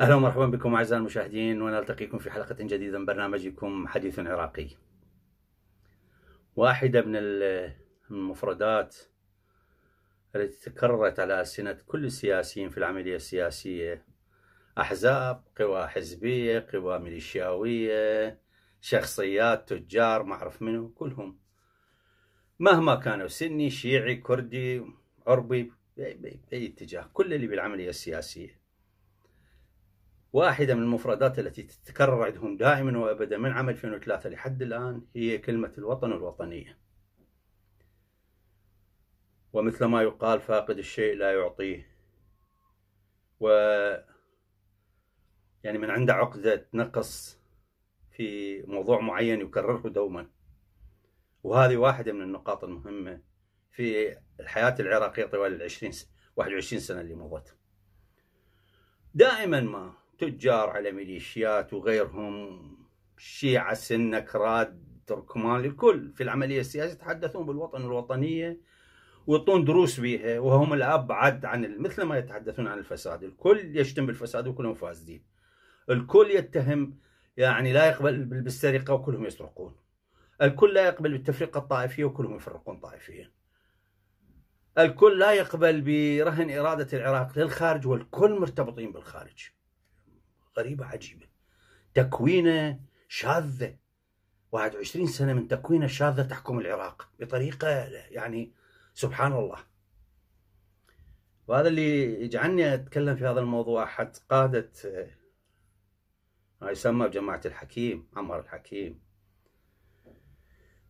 اهلا ومرحبا بكم اعزائي المشاهدين ونلتقيكم في حلقه جديده من برنامجكم حديث عراقي. واحده من المفردات التي تكررت على ألسنة كل السياسيين في العملية السياسية أحزاب قوى حزبية قوى ميليشياوية شخصيات تجار ما أعرف منو كلهم مهما كانوا سني شيعي كردي عربي بأي اتجاه كل اللي بالعملية السياسية واحدة من المفردات التي تتكرر عندهم دائما وأبدا من عام 2003 لحد الآن هي كلمة الوطن والوطنية ومثل ما يقال فاقد الشيء لا يعطيه و يعني من عنده عقدة نقص في موضوع معين يكرره دوما وهذه واحدة من النقاط المهمة في الحياة العراقية طوال العشرين س... 21 سنة اللي مضت دائما ما تجار على ميليشيات وغيرهم شيعة سنة كراد تركمان الكل في العملية السياسية يتحدثون بالوطن الوطنية ويعطون دروس بها وهم الابعد عن مثل ما يتحدثون عن الفساد الكل يشتم بالفساد وكلهم فاسدين الكل يتهم يعني لا يقبل بالسرقه وكلهم يسرقون الكل لا يقبل بالتفرقه الطائفيه وكلهم يفرقون طائفيا الكل لا يقبل برهن اراده العراق للخارج والكل مرتبطين بالخارج غريبه عجيبه تكوينه شاذه 21 سنه من تكوينه شاذه تحكم العراق بطريقه يعني سبحان الله وهذا اللي يجعلني أتكلم في هذا الموضوع حتى قادة آه، ما يسمى بجماعة الحكيم عمر الحكيم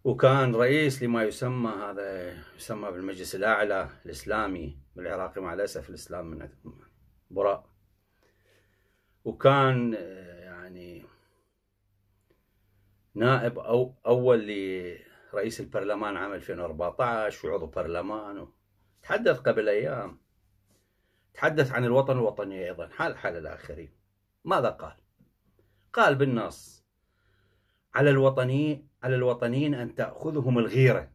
وكان رئيس لما يسمى هذا يسمى بالمجلس الأعلى الإسلامي بالعراقي مع الأسف الإسلام من براء وكان آه، يعني نائب أو أول رئيس البرلمان عام 2014 وعضو برلمان و... تحدث قبل أيام تحدث عن الوطن الوطني أيضا حال حال الآخرين ماذا قال؟ قال بالنص على الوطني على الوطنيين أن تأخذهم الغيرة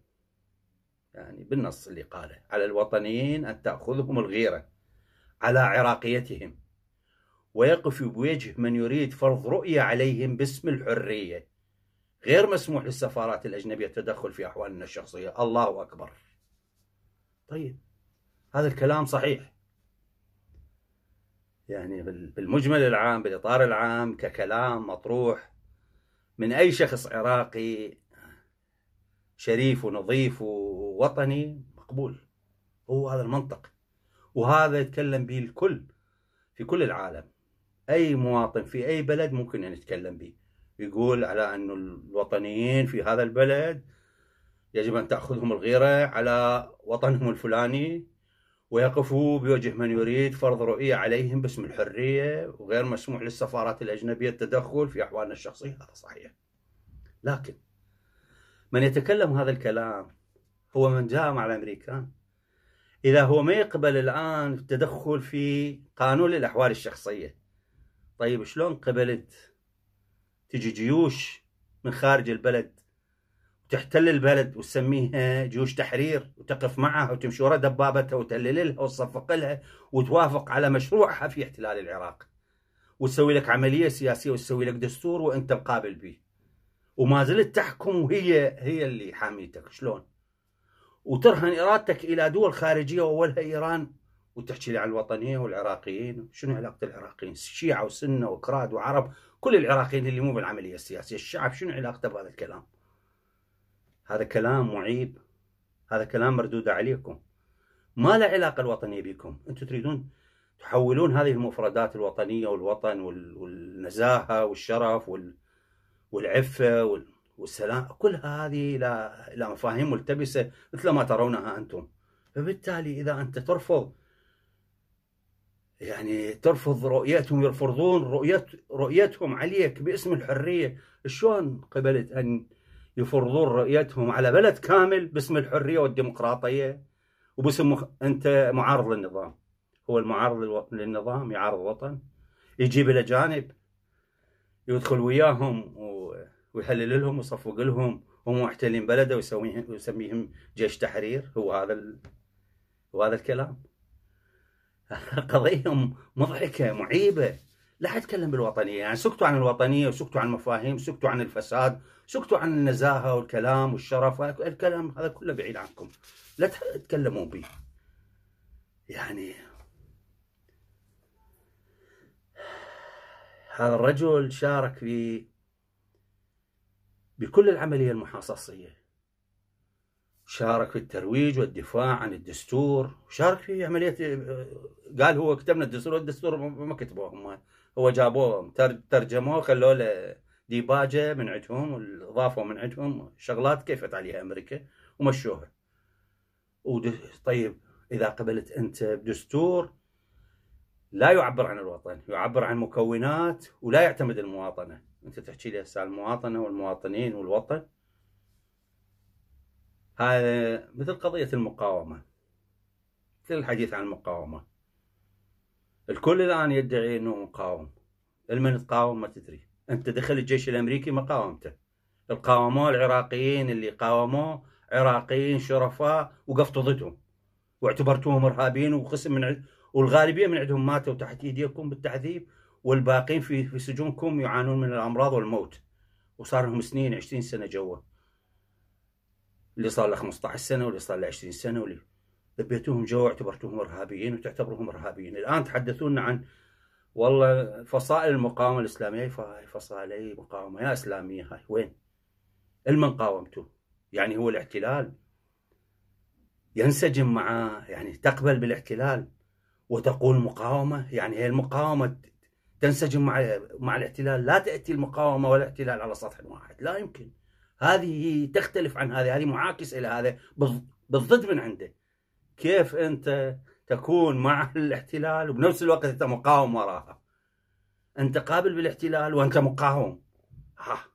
يعني بالنص اللي قاله على الوطنيين أن تأخذهم الغيرة على عراقيتهم ويقف بوجه من يريد فرض رؤية عليهم باسم الحرية غير مسموح للسفارات الأجنبية التدخل في أحوالنا الشخصية الله أكبر طيب هذا الكلام صحيح يعني بالمجمل العام بالإطار العام ككلام مطروح من أي شخص عراقي شريف ونظيف ووطني مقبول هو هذا المنطق وهذا يتكلم به الكل في كل العالم أي مواطن في أي بلد ممكن أن يتكلم به يقول على أن الوطنيين في هذا البلد يجب أن تأخذهم الغيرة على وطنهم الفلاني ويقفوا بوجه من يريد فرض رؤية عليهم باسم الحرية وغير مسموح للسفارات الأجنبية التدخل في أحوالنا الشخصية هذا صحيح لكن من يتكلم هذا الكلام هو من جاء مع الأمريكان إذا هو ما يقبل الآن التدخل في قانون الأحوال الشخصية طيب شلون قبلت تجي جيوش من خارج البلد وتحتل البلد وتسميها جيوش تحرير وتقف معها وتمشي ورا دبابتها وتهللها لها وتصفق لها وتوافق على مشروعها في احتلال العراق وتسوي لك عمليه سياسيه وتسوي لك دستور وانت مقابل به وما زلت تحكم وهي هي اللي حاميتك شلون وترهن ارادتك الى دول خارجيه واولها ايران وتحكي لي عن الوطنيه والعراقيين شنو علاقه العراقيين شيعه وسنه وكراد وعرب كل العراقيين اللي مو بالعملية السياسية الشعب شنو علاقته بهذا الكلام هذا كلام معيب هذا كلام مردود عليكم ما له علاقة الوطنية بكم أنتم تريدون تحولون هذه المفردات الوطنية والوطن والنزاهة والشرف والعفة والسلام كل هذه إلى مفاهيم ملتبسة مثل ما ترونها أنتم فبالتالي إذا أنت ترفض يعني ترفض رؤيتهم يرفضون رؤيت رؤيتهم عليك باسم الحرية شلون قبلت أن يفرضون رؤيتهم على بلد كامل باسم الحرية والديمقراطية وباسم أنت معارض للنظام هو المعارض للنظام يعارض وطن يجيب الأجانب يدخل وياهم ويحلل لهم ويصفق لهم هم محتلين بلده ويسميهم جيش تحرير هو هذا ال... هو هذا الكلام قضية مضحكة معيبة لا حد يتكلم بالوطنية يعني سكتوا عن الوطنية وسكتوا عن المفاهيم سكتوا عن الفساد سكتوا عن النزاهة والكلام والشرف الكلام هذا كله بعيد عنكم لا تتكلموا به يعني هذا الرجل شارك في بكل العملية المحاصصية شارك في الترويج والدفاع عن الدستور شارك في عملية قال هو كتبنا الدستور والدستور ما كتبوه هم هو جابوه ترجموه خلوه له ديباجة من عندهم وضافوا من عندهم شغلات كيفت عليها أمريكا ومشوها طيب إذا قبلت أنت بدستور لا يعبر عن الوطن يعبر عن مكونات ولا يعتمد المواطنة أنت تحكي لي هسه المواطنة والمواطنين والوطن هذا مثل قضية المقاومة مثل الحديث عن المقاومة الكل الآن يدعي أنه مقاوم المن تقاوم ما تدري أنت دخل الجيش الأمريكي مقاومته القاوموا العراقيين اللي قاوموه عراقيين شرفاء وقفتوا ضدهم واعتبرتوهم ارهابيين وقسم من والغالبيه من عندهم ماتوا تحت ايديكم بالتعذيب والباقين في في سجونكم يعانون من الامراض والموت وصار لهم سنين 20 سنه جوا اللي صار له 15 سنه واللي صار له 20 سنه واللي ذبيتوهم جوا اعتبرتوهم ارهابيين وتعتبروهم ارهابيين الان تحدثونا عن والله فصائل المقاومه الاسلاميه فهاي فصائل اي مقاومه يا اسلاميه هاي وين؟ المن قاومته يعني هو الاحتلال ينسجم معاه يعني تقبل بالاحتلال وتقول مقاومه يعني هي المقاومه تنسجم مع مع الاحتلال لا تاتي المقاومه والاحتلال على سطح واحد لا يمكن هذه تختلف عن هذه هذه معاكس الى هذا بالضد من عنده كيف انت تكون مع الاحتلال وبنفس الوقت انت مقاوم وراها انت قابل بالاحتلال وانت مقاوم ها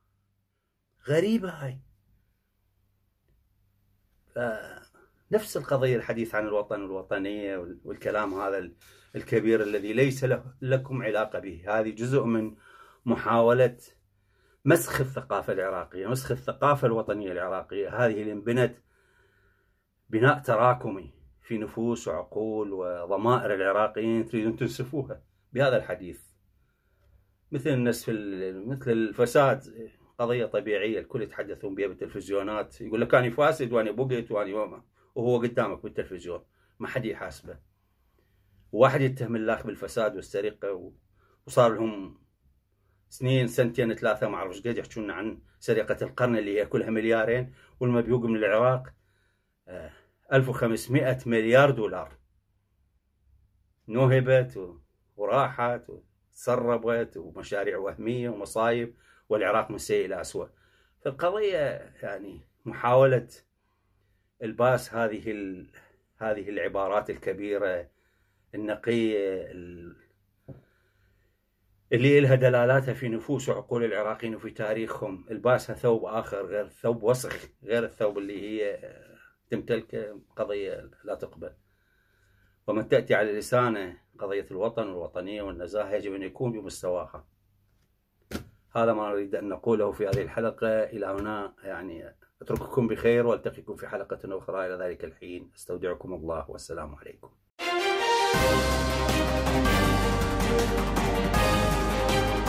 غريبه هاي نفس القضيه الحديث عن الوطن والوطنيه والكلام هذا الكبير الذي ليس لكم علاقه به هذه جزء من محاوله مسخ الثقافة العراقية مسخ الثقافة الوطنية العراقية هذه اللي انبنت بناء تراكمي في نفوس وعقول وضمائر العراقيين تريدون تنسفوها بهذا الحديث مثل النسف مثل الفساد قضية طبيعية الكل يتحدثون بها بالتلفزيونات يقول لك أنا فاسد وأنا بقيت وأنا يومه وهو قدامك بالتلفزيون ما حد يحاسبه واحد يتهم الاخ بالفساد والسرقة وصار لهم سنين سنتين ثلاثه ما اعرفش قد يحكوا لنا عن سرقه القرن اللي هي كلها مليارين والمبيوق من العراق 1500 آه، مليار دولار نهبت وراحت وتسربت ومشاريع وهميه ومصايب والعراق من سيء الى اسوء فالقضيه يعني محاوله الباس هذه هذه العبارات الكبيره النقيه اللي إلها دلالاتها في نفوس وعقول العراقيين وفي تاريخهم الباسها ثوب آخر غير ثوب وسخ غير الثوب اللي هي تمتلكه قضية لا تقبل ومن تأتي على لسانه قضية الوطن والوطنية والنزاهة يجب أن يكون بمستواها هذا ما أريد أن نقوله في هذه الحلقة إلى هنا يعني أترككم بخير وألتقيكم في حلقة أخرى إلى ذلك الحين أستودعكم الله والسلام عليكم